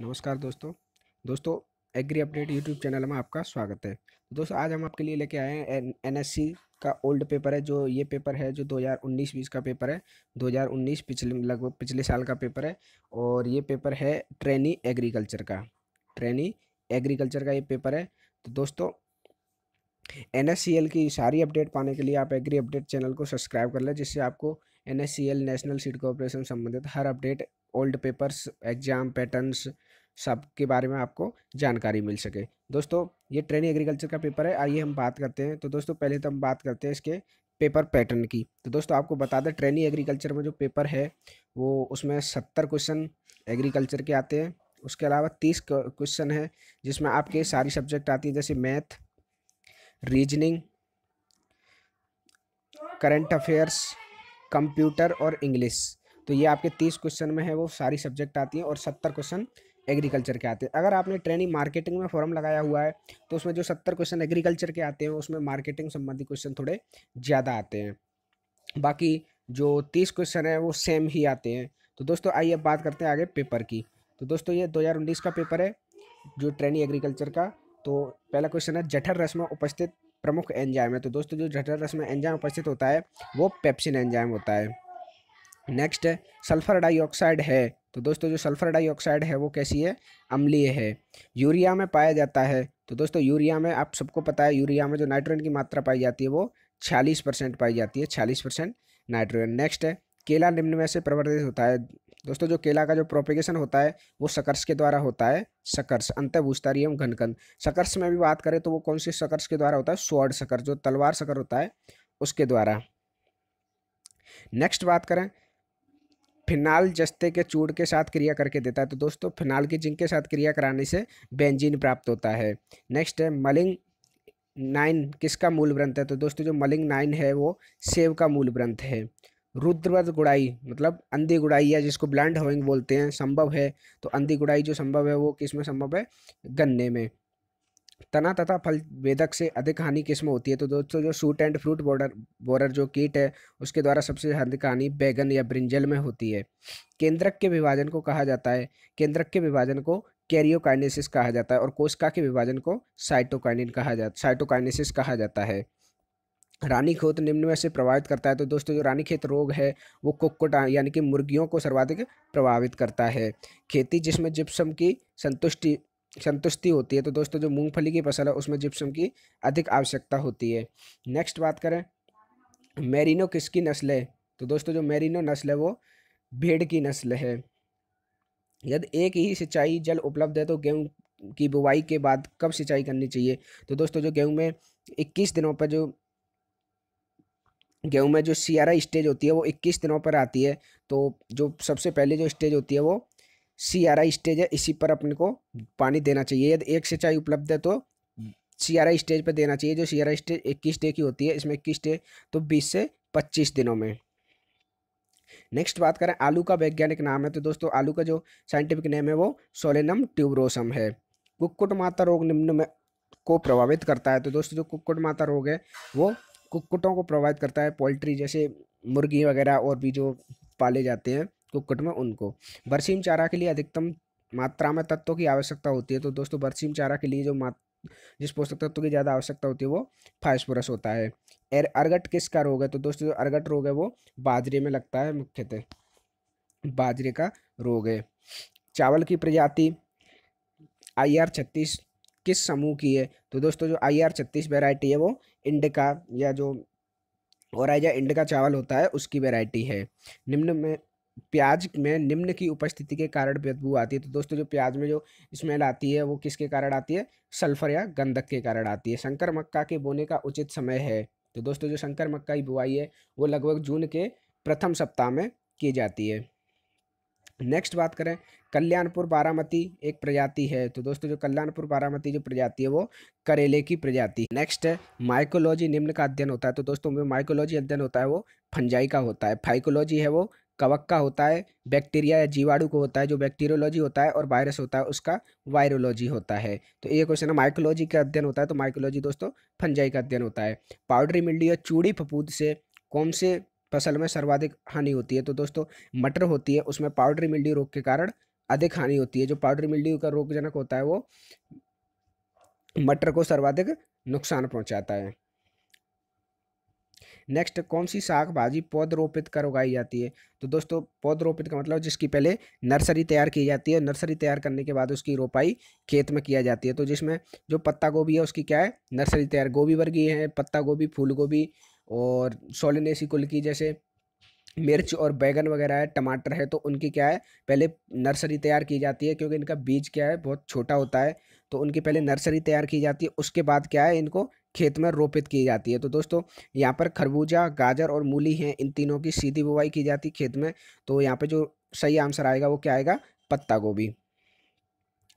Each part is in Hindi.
नमस्कार दोस्तों दोस्तों एग्री अपडेट यूट्यूब चैनल में आपका स्वागत है तो दोस्तों आज हम आपके लिए लेके आए हैं एनएससी का ओल्ड पेपर है जो ये पेपर है जो 2019-20 का पेपर है 2019 पिछले लगभग पिछले साल का पेपर है और ये पेपर है ट्रेनी एग्रीकल्चर का ट्रेनी एग्रीकल्चर का ये पेपर है तो दोस्तों एन की सारी अपडेट पाने के लिए आप एग्री अपडेट चैनल को सब्सक्राइब कर लें जिससे आपको N S C L national seed corporation संबंधित हर update old papers exam patterns सब के बारे में आपको जानकारी मिल सके दोस्तों ये ट्रेनिंग एग्रीकल्चर का पेपर है आइए हम बात करते हैं तो दोस्तों पहले तो हम बात करते हैं इसके पेपर पैटर्न की तो दोस्तों आपको बता दें ट्रेनिंग एग्रीकल्चर में जो पेपर है वो उसमें सत्तर क्वेश्चन एग्रीकल्चर के आते हैं उसके अलावा तीस क्वेश्चन है जिसमें आपके सारी सब्जेक्ट आती है जैसे math reasoning current affairs computer और इंग्लिश तो ये आपके तीस क्वेश्चन में है वो सारी सब्जेक्ट आती हैं और सत्तर क्वेश्चन एग्रीकल्चर के आते हैं अगर आपने ट्रेनिंग मार्केटिंग में फॉर्म लगाया हुआ है तो उसमें जो सत्तर क्वेश्चन एग्रीकल्चर के आते हैं उसमें मार्केटिंग संबंधी क्वेश्चन थोड़े ज़्यादा आते हैं बाकी जो तीस क्वेश्चन है वो सेम ही आते हैं तो दोस्तों आइए अब बात करते हैं आगे पेपर की तो दोस्तों ये दो का पेपर है जो ट्रेनिंग एग्रीकल्चर का तो पहला क्वेश्चन है जठर रस में उपस्थित प्रमुख एंजाइम है तो दोस्तों जो जठर रस में एंजाइम उपस्थित होता है वो पेप्सिन एंजाइम होता है नेक्स्ट है सल्फर डाइऑक्साइड है तो दोस्तों जो सल्फर डाइऑक्साइड है वो कैसी है अम्लीय है यूरिया में पाया जाता है तो दोस्तों यूरिया में आप सबको पता है यूरिया में जो नाइट्रोजन की मात्रा पाई जाती है वो छियालीस परसेंट पाई जाती है छियालीस परसेंट नाइट्रोजन नेक्स्ट केला निम्न में से प्रवर्तित होता है दोस्तों जो केला का जो प्रोपेगेशन होता है वो सकर्स के द्वारा होता है सकर्स एवं घनकंद सकर्स में भी बात करें तो वो कौन से सकर्स के द्वारा होता है स्वर्ण सकर जो तलवार सकर होता है उसके द्वारा नेक्स्ट बात करें फिनाल जस्ते के चूड़ के साथ क्रिया करके देता है तो दोस्तों फिनाल की जिंक के साथ क्रिया कराने से बेंजीन प्राप्त होता है नेक्स्ट है मलिंग नाइन किसका मूल ग्रंथ है तो दोस्तों जो मलिंग नाइन है वो सेव का मूल ग्रंथ है रुद्रवध गुड़ाई मतलब अंधी गुड़ाई या जिसको ब्लैंड हविंग बोलते हैं संभव है तो अंधी गुड़ाई जो संभव है वो किस में संभव है गन्ने में तना तथा फल वेदक से अधिक हानि किस में होती है तो दोस्तों जो shoot and fruit borer borer जो कीट है उसके द्वारा सबसे अधिक हानि बैगन या ब्रिंजल में होती है केंद्रक के विभाजन को कहा जाता है केंद्रक के विभाजन को कैरियोकाइनेसिस कहा जाता है और कोशिका के विभाजन को साइटोकाइनिन कहा जाता साइटोकाइनेसिस कहा जाता है रानी खेत निम्न में से प्रभावित करता है तो दोस्तों जो रानी खेत रोग है वो कुक्कुट यानी कि मुर्गियों को सर्वाधिक प्रभावित करता है खेती जिसमें जिप्सम की संतुष्टि संतुष्टि होती है तो दोस्तों जो मूंगफली की फसल है उसमें जिप्सम की अधिक आवश्यकता होती है नेक्स्ट बात करें मेरीनो किसकी नस्ल है तो दोस्तों जो मेरीनो नस्ल है वो भेड़ की नस्ल है यदि एक ही सिंचाई जल उपलब्ध है तो गेहूँ की बुवाई के बाद कब सिंचाई करनी चाहिए तो दोस्तों जो गेहूँ में 21 दिनों पर जो गेहूँ में जो सियारा स्टेज होती है वो इक्कीस दिनों पर आती है तो जो सबसे पहले जो स्टेज होती है वो सियारा स्टेज है इसी पर अपने को पानी देना चाहिए यदि एक सिंचाई उपलब्ध है तो सियारा स्टेज पर देना चाहिए जो सियारा स्टेज इक्कीस डे की होती है इसमें इक्कीस डे तो बीस से पच्चीस दिनों में नेक्स्ट बात करें आलू का वैज्ञानिक नाम है तो दोस्तों आलू का जो साइंटिफिक नेम है वो सोलेनम ट्यूब्रोसम है कुक्कुट माता रोग निम्न में को प्रभावित करता है तो दोस्तों जो कुक्कुट माता रोग है वो कुक्कुटों को प्रोवाइड करता है पोल्ट्री जैसे मुर्गी वगैरह और भी जो पाले जाते हैं कुक्कुट में उनको बरसीम चारा के लिए अधिकतम मात्रा में तत्वों की आवश्यकता होती है तो दोस्तों बरसीम चारा के लिए जो मात जिस पोषक तत्व की ज़्यादा आवश्यकता होती है वो फास्फोरस होता है एर अर्गट किसका रोग है तो दोस्तों जो अर्गट रोग है वो बाजरे में लगता है मुख्यतः बाजरे का रोग है चावल की प्रजाति आई आर छत्तीस किस समूह की है तो दोस्तों जो आई आर छत्तीस वेराइटी है वो इंडिका या जो और आई इंडिका चावल होता है उसकी वेराइटी है निम्न में प्याज में निम्न की उपस्थिति के कारण बदबू आती है तो दोस्तों जो प्याज में जो स्मेल आती है वो किसके कारण आती है सल्फर या गंधक के कारण आती है शंकर मक्का के बोने का उचित समय है तो दोस्तों जो शंकर मक्का की बुआई है वो लगभग जून के प्रथम सप्ताह में की जाती है नेक्स्ट बात करें कल्याणपुर बारामती एक प्रजाति है तो दोस्तों जो कल्याणपुर बारामती जो प्रजाति है वो करेले की प्रजाति नेक्स्ट है माइकोलॉजी निम्न का अध्ययन होता है तो दोस्तों में माइकोलॉजी अध्ययन होता है वो फंजाई का होता है फाइकोलॉजी है वो कवक का होता है बैक्टीरिया या जीवाणु को होता है जो बैक्टीरियोलॉजी होता है और वायरस होता है उसका वायरोलॉजी होता है तो ये क्वेश्चन है माइकोलॉजी का अध्ययन होता है तो माइकोलॉजी दोस्तों फंजाई का अध्ययन होता है पाउडरी मिल्डी या चूड़ी फपूद से कौन से फसल में सर्वाधिक हानि होती है तो दोस्तों मटर होती है उसमें पाउडरी मिल्डी रोग के कारण अधिक हानि होती है जो पाउडर मिल्ड्यू का रोगजनक होता है वो मटर को सर्वाधिक नुकसान पहुंचाता है नेक्स्ट कौन सी साग भाजी पौध रोपित कर उगाई जाती है तो दोस्तों पौध रोपित का मतलब जिसकी पहले नर्सरी तैयार की जाती है नर्सरी तैयार करने के बाद उसकी रोपाई खेत में किया जाती है तो जिसमें जो पत्ता गोभी है उसकी क्या है नर्सरी तैयार गोभी वर्गीय है पत्ता गोभी फूल गोभी और सोलिनेसी कुल की जैसे मिर्च और बैगन वगैरह है टमाटर है तो उनकी क्या है पहले नर्सरी तैयार की जाती है क्योंकि इनका बीज क्या है बहुत छोटा होता है तो उनकी पहले नर्सरी तैयार की जाती है उसके बाद क्या है इनको खेत में रोपित की जाती है तो दोस्तों यहाँ पर खरबूजा गाजर और मूली हैं इन तीनों की सीधी बुवाई की जाती है खेत में तो यहाँ पर जो सही आंसर आएगा वो क्या आएगा पत्ता गोभी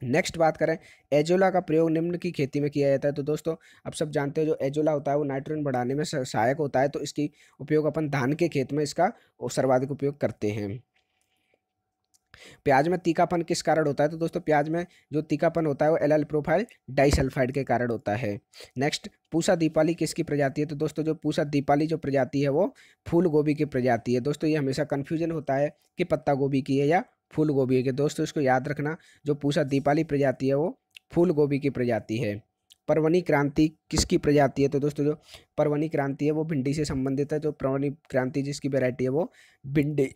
नेक्स्ट बात करें एजोला का प्रयोग निम्न की खेती में किया जाता है तो दोस्तों आप सब जानते हो जो एजोला होता है वो नाइट्रोजन बढ़ाने में सहायक होता है तो इसकी उपयोग अपन धान के खेत में इसका सर्वाधिक उपयोग करते हैं प्याज में तीखापन किस कारण होता है तो दोस्तों प्याज में जो तीखापन होता है वो एल प्रोफाइल डाइसल्फाइड के कारण होता है नेक्स्ट पूसा दीपाली किसकी प्रजाति है तो दोस्तों जो पूसा दीपाली जो प्रजाति है वो फूल गोभी की प्रजाति है दोस्तों ये हमेशा कन्फ्यूजन होता है कि पत्ता गोभी की है या फूल गोभी है कि दोस्तों इसको याद रखना जो पूसा दीपाली प्रजाति है वो फूल गोभी की प्रजाति है परवनी क्रांति किसकी प्रजाति है तो दोस्तों जो परवनी क्रांति है वो भिंडी से संबंधित है जो तो परवनी क्रांति जिसकी वेराइटी है वो भिंडी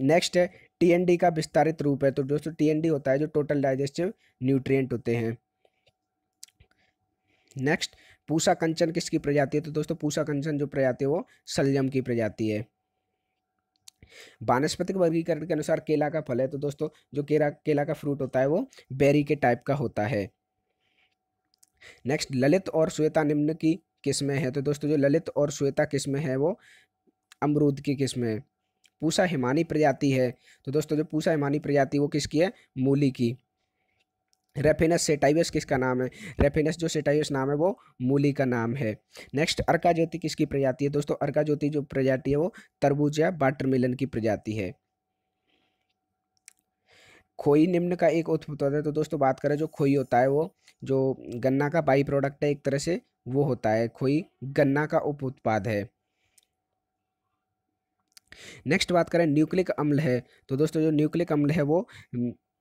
नेक्स्ट है टीएनडी का विस्तारित रूप है तो दोस्तों टीएनडी होता है जो टोटल डाइजेस्टिव न्यूट्रिएंट होते हैं नेक्स्ट पूसा कंचन किसकी प्रजाति है तो दोस्तों पूसा कंचन जो प्रजाति है वो सलजम की प्रजाति है वानस्पतिक वर्गीकरण के अनुसार केला का फल है तो दोस्तों जो केला केला का फ्रूट होता है वो बेरी के टाइप का होता है नेक्स्ट ललित और श्वेता निम्न की किस्में हैं तो दोस्तों जो ललित और श्वेता किस्में हैं वो अमरूद की किस्में पूसा हिमानी प्रजाति है तो दोस्तों जो पूसा हिमानी प्रजाति वो किसकी है मूली की रेफिनस सेटाइवस किसका नाम है रेफिनस जो सेटाइवस नाम है वो मूली का नाम है नेक्स्ट अर्का ज्योति किसकी प्रजाति है दोस्तों अर्का ज्योति जो प्रजाति है वो तरबूज या मिलन की प्रजाति है खोई निम्न का एक उत्पाद है तो दोस्तों बात करें जो खोई होता है वो जो गन्ना का बाई प्रोडक्ट है एक तरह से वो होता है खोई गन्ना का उप उत्पाद है नेक्स्ट बात करें न्यूक्लिक अम्ल है तो दोस्तों जो न्यूक्लिक अम्ल है वो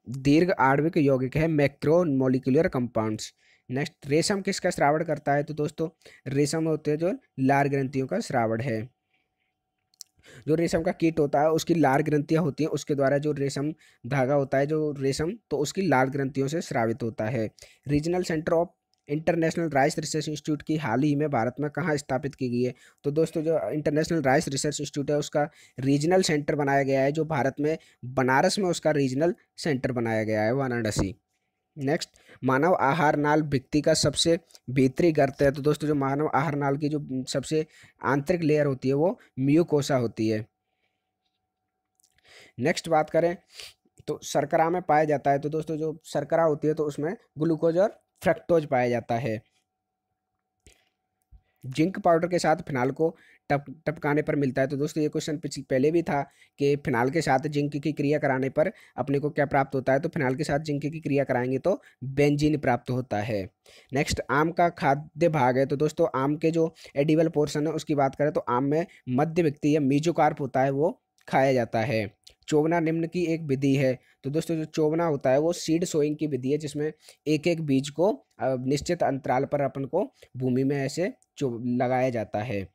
दीर्घ आणविक यौगिक है मैक्रो मोलिकुलर कंपाउंड्स नेक्स्ट रेशम किसका श्रावण करता है तो दोस्तों रेशम होते हैं जो लार ग्रंथियों का श्रावण है जो रेशम का कीट होता है उसकी लार ग्रंथियाँ होती हैं उसके द्वारा जो रेशम धागा होता है जो रेशम तो उसकी लार ग्रंथियों से श्रावित होता है regional centre of international rice research institute की हाल ही में भारत में कहाँ स्थापित की गई है तो दोस्तों जो इंटरनेशनल राइस रिसर्च इंस्टीट्यूट है उसका रीजनल सेंटर बनाया गया है जो भारत में बनारस में उसका रीजनल सेंटर बनाया गया है वाराणसी नेक्स्ट मानव आहार नाल व्यक्ति का सबसे बेहतरी गर्त है तो दोस्तों जो मानव आहार नाल की जो सबसे आंतरिक लेयर होती है वो म्यूकोसा होती है नेक्स्ट बात करें तो शर्करा में पाया जाता है तो दोस्तों जो शर्करा होती है तो उसमें ग्लूकोज और फ्रक्टोज पाया जाता है जिंक पाउडर के साथ फिनाल को टप टपकाने पर मिलता है तो दोस्तों ये क्वेश्चन पिछले पहले भी था कि फिनाल के साथ जिंक की क्रिया कराने पर अपने को क्या प्राप्त होता है तो फिनाल के साथ जिंक की क्रिया कराएंगे तो बेंजीन प्राप्त होता है नेक्स्ट आम का खाद्य भाग है तो दोस्तों आम के जो एडिबल पोर्सन है उसकी बात करें तो आम में मध्य व्यक्ति या मीजोकार्प होता है वो खाया जाता है चोवना निम्न की एक विधि है तो दोस्तों जो चोवना होता है वो सीड सोइंग की विधि है जिसमें एक एक बीज को निश्चित अंतराल पर अपन को भूमि में ऐसे लगाया जाता है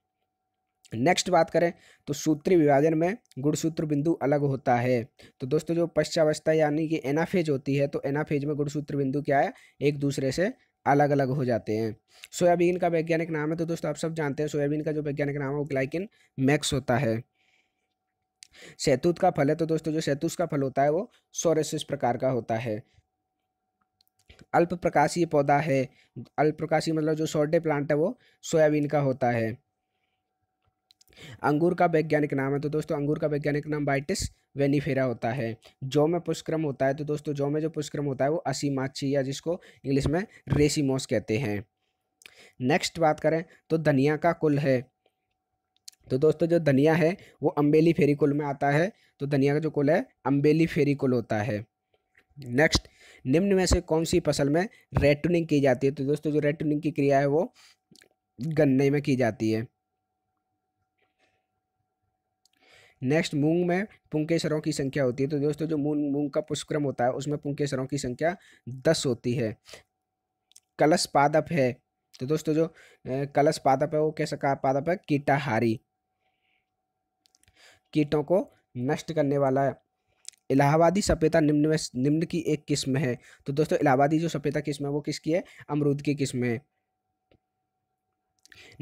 नेक्स्ट बात करें तो सूत्री विभाजन में गुणसूत्र बिंदु अलग होता है तो दोस्तों जो पश्चावस्था यानी कि एनाफेज होती है तो एनाफेज में गुणसूत्र बिंदु क्या है एक दूसरे से अलग अलग हो जाते हैं सोयाबीन का वैज्ञानिक नाम है तो दोस्तों आप सब जानते हैं सोयाबीन का जो वैज्ञानिक नाम है वो ग्लाइकिन मैक्स होता है शैतूत का फल है तो दोस्तों जो शैतूस का फल होता है वो सौरस प्रकार का होता है अल्प प्रकाशीय पौधा है अल्प प्रकाशीय मतलब जो सोडे प्लांट है वो सोयाबीन का होता है अंगूर का वैज्ञानिक नाम है तो दोस्तों अंगूर का वैज्ञानिक नाम बाइटिस वेनिफेरा होता है जौ में पुष्क्रम होता है तो दोस्तों जौ में जो पुष्क्रम होता है वो असीमाची या जिसको इंग्लिश में रेसीमोस कहते हैं नेक्स्ट बात करें तो धनिया का कुल है तो दोस्तों जो धनिया है वो अम्बेली फेरिकुल में आता है तो धनिया का जो कुल है अम्बेली फेरिकुल होता है नेक्स्ट निम्न में से कौन सी फसल में रेटनिंग की जाती है तो दोस्तों जो रेटनिंग की क्रिया है वो गन्ने में की जाती है नेक्स्ट मूंग में पुंकेसरों की संख्या होती है तो दोस्तों जो मूंग मूंग का पुष्क्रम होता है उसमें पुंकेसरों की संख्या दस होती है कलश पादप है तो दोस्तों जो कलश पादप है वो कैसा पादप है कीटाहारी कीटों को नष्ट करने वाला है इलाहाबादी सपेता निम्न में निम्न की एक किस्म है तो दोस्तों इलाहाबादी जो सपेता किस्म है वो किसकी है अमरूद की किस्म है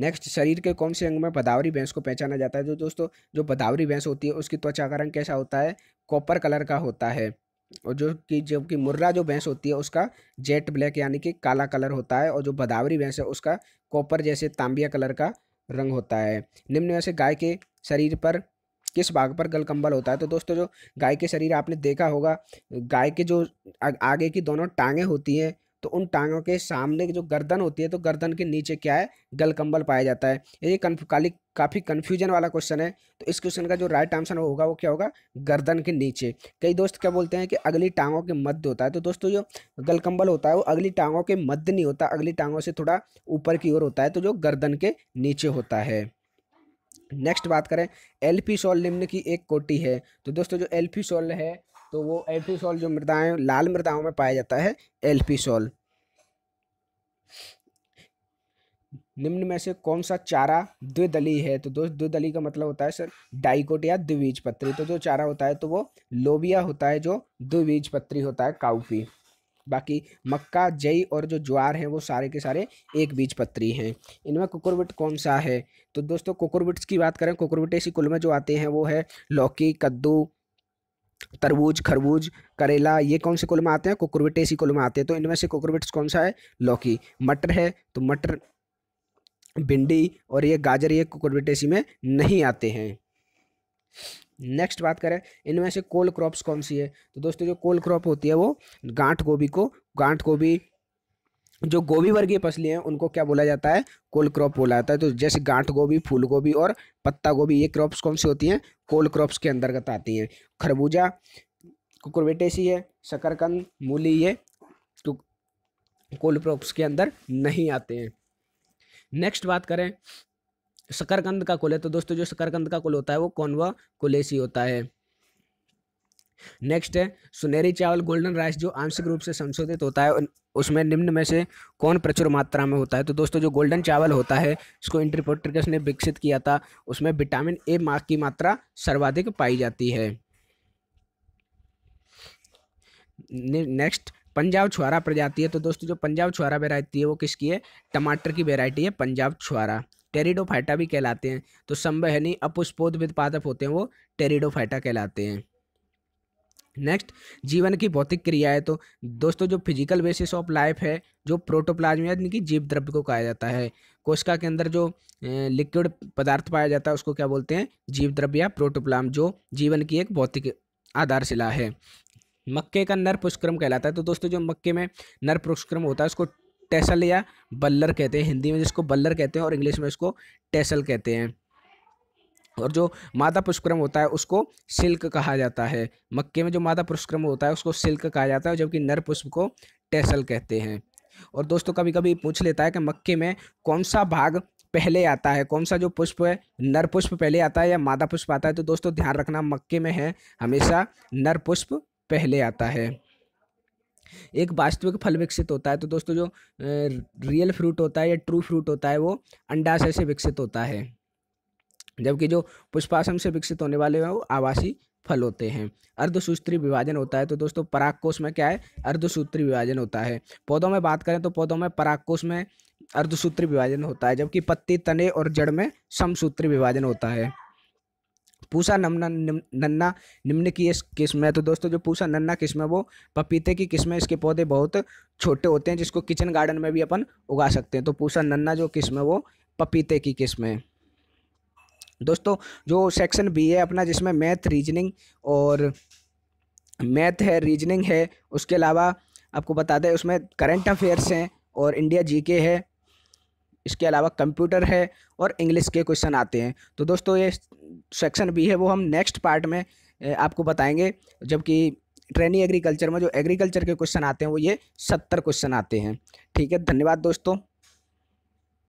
नेक्स्ट शरीर के कौन से अंग में बदावरी भैंस को पहचाना जाता है जो तो दोस्तों जो बदावरी भैंस होती है उसकी त्वचा का रंग कैसा होता है कॉपर कलर का होता है और जो कि जो कि मुर्रा जो भैंस होती है उसका जेट ब्लैक यानी कि काला कलर होता है और जो बदावरी भैंस है उसका कॉपर जैसे तांबिया कलर का रंग होता है निम्न में से गाय के शरीर पर किस भाग पर गलकंबल होता है तो दोस्तों जो गाय के शरीर आपने देखा होगा गाय के जो आगे की दोनों टांगें होती हैं तो उन टांगों के सामने जो गर्दन होती है तो गर्दन के नीचे क्या है गलकंबल पाया जाता है ये काली काफ़ी कन्फ्यूजन वाला क्वेश्चन है तो इस क्वेश्चन का जो राइट आंसर होगा वो क्या होगा गर्दन के नीचे कई दोस्त क्या बोलते हैं कि अगली टांगों के मध्य होता है तो दोस्तों जो गलकंबल होता है वो अगली टांगों के मध्य नहीं होता अगली टांगों से थोड़ा ऊपर की ओर होता है तो जो गर्दन के नीचे होता है नेक्स्ट बात करें एल्फी सॉल निम्न की एक कोटी है तो दोस्तों जो एल्फी सॉल है तो वो एल्फी सॉल जो मृदाएं लाल मृदाओं में पाया जाता है एल्फी सॉल निम्न में से कौन सा चारा द्विदली है तो दोस्त द्विदली का मतलब होता है सर डाइकोट या द्विबीज पत्री तो जो चारा होता है तो वो लोबिया होता है जो द्विबीज पत्री होता है काउपी बाकी मक्का जई और जो ज्वार हैं वो सारे के सारे एक बीज पत्री हैं इनमें कुकुरविट कौन सा है तो दोस्तों कुकुरविट्स की बात करें इसी कुल में जो आते हैं वो है लौकी कद्दू तरबूज खरबूज करेला ये कौन से कुल में आते हैं कुकुरविट इसी कुल में आते हैं तो इनमें से कुकुरविट्स कौन सा है लौकी मटर है तो मटर भिंडी और ये गाजर ये कुकुरविट इसी में नहीं आते हैं नेक्स्ट बात करें इनमें से कोल क्रॉप्स कौन सी है तो दोस्तों जो कोल क्रॉप होती है वो गांठ गोभी को गांठ गोभी जो गोभी वर्गीय फसलें हैं उनको क्या बोला जाता है कोल क्रॉप बोला जाता है तो जैसे गांठ गोभी फूल गोभी और पत्ता गोभी ये क्रॉप्स कौन सी होती हैं कोल क्रॉप्स के अंतर्गत आती हैं खरबूजा कुकुरबेटेसी है शकरकंद मूली ये कोल क्रॉप्स के अंदर नहीं आते हैं नेक्स्ट बात करें शकरकंद का कुल है तो दोस्तों जो शकरकंद का कुल होता है वो कौनवा कुलेसी होता है नेक्स्ट है सुनहरी चावल गोल्डन राइस जो आंशिक रूप से संशोधित होता है उसमें निम्न में से कौन प्रचुर मात्रा में होता है तो दोस्तों जो गोल्डन चावल होता है इसको इंट्रीपोट्रिकस ने विकसित किया था उसमें विटामिन ए की मात्रा सर्वाधिक पाई जाती है नेक्स्ट पंजाब छुआरा प्रजाति है तो दोस्तों जो पंजाब छुआरा वेरायटी है वो किसकी है टमाटर की वेरायटी है पंजाब छुआरा टेरिडोफाइटा भी कहलाते हैं तो संवहनी अपुष्पोद पादप होते हैं वो टेरिडोफाइटा कहलाते हैं नेक्स्ट जीवन की भौतिक क्रिया है तो दोस्तों जो फिजिकल बेसिस ऑफ लाइफ है जो प्रोटोप्लाज्म यानी कि जीव द्रव्य को कहा जाता है कोशिका के अंदर जो लिक्विड पदार्थ पाया जाता है उसको क्या बोलते हैं जीव द्रव्य या प्रोटोप्लाज्म जो जीवन की एक भौतिक आधारशिला है मक्के का नर पुष्क्रम कहलाता है तो दोस्तों जो मक्के में नर पुष्क्रम होता है उसको टेसल या बल्लर कहते हैं हिंदी में जिसको बल्लर कहते हैं और इंग्लिश में इसको टेसल कहते हैं और जो मादा पुष्क्रम होता है उसको सिल्क कहा जाता है मक्के में जो मादा पुष्क्रम होता है उसको सिल्क कहा जाता है जबकि नर पुष्प को टेसल कहते हैं और दोस्तों कभी कभी पूछ लेता है कि मक्के में कौन सा भाग पहले आता है कौन सा जो पुष्प है नर पुष्प पहले आता है या मादा पुष्प आता है तो दोस्तों ध्यान रखना मक्के में है हमेशा नर पुष्प पहले आता है एक वास्तविक फल विकसित होता है तो दोस्तों जो रियल फ्रूट होता है या ट्रू फ्रूट होता है वो अंडाशय से विकसित होता है जबकि जो पुष्पाशम से विकसित होने वाले हैं वो आवासीय फल होते हैं अर्धसूत्री विभाजन होता है तो दोस्तों परागकोष में क्या है अर्धसूत्री विभाजन होता है पौधों में बात करें तो पौधों में परागकोष में अर्धसूत्री विभाजन होता है जबकि पत्ती तने और जड़ में समसूत्री विभाजन होता है पूसा नमना निम, नन्ना निम्न की इस किस्म है तो दोस्तों जो पूसा नन्ना किस्म है वो पपीते की किस्म है इसके पौधे बहुत छोटे होते हैं जिसको किचन गार्डन में भी अपन उगा सकते हैं तो पूसा नन्ना जो किस्म है वो पपीते की किस्म है दोस्तों जो सेक्शन बी है अपना जिसमें मैथ रीजनिंग और मैथ है रीजनिंग है उसके अलावा आपको बता दें उसमें करंट अफेयर्स हैं और इंडिया जीके है इसके अलावा कंप्यूटर है और इंग्लिश के क्वेश्चन आते हैं तो दोस्तों ये सेक्शन भी है वो हम नेक्स्ट पार्ट में आपको बताएंगे जबकि ट्रेनिंग एग्रीकल्चर में जो एग्रीकल्चर के क्वेश्चन आते हैं वो ये सत्तर क्वेश्चन आते हैं ठीक है धन्यवाद दोस्तों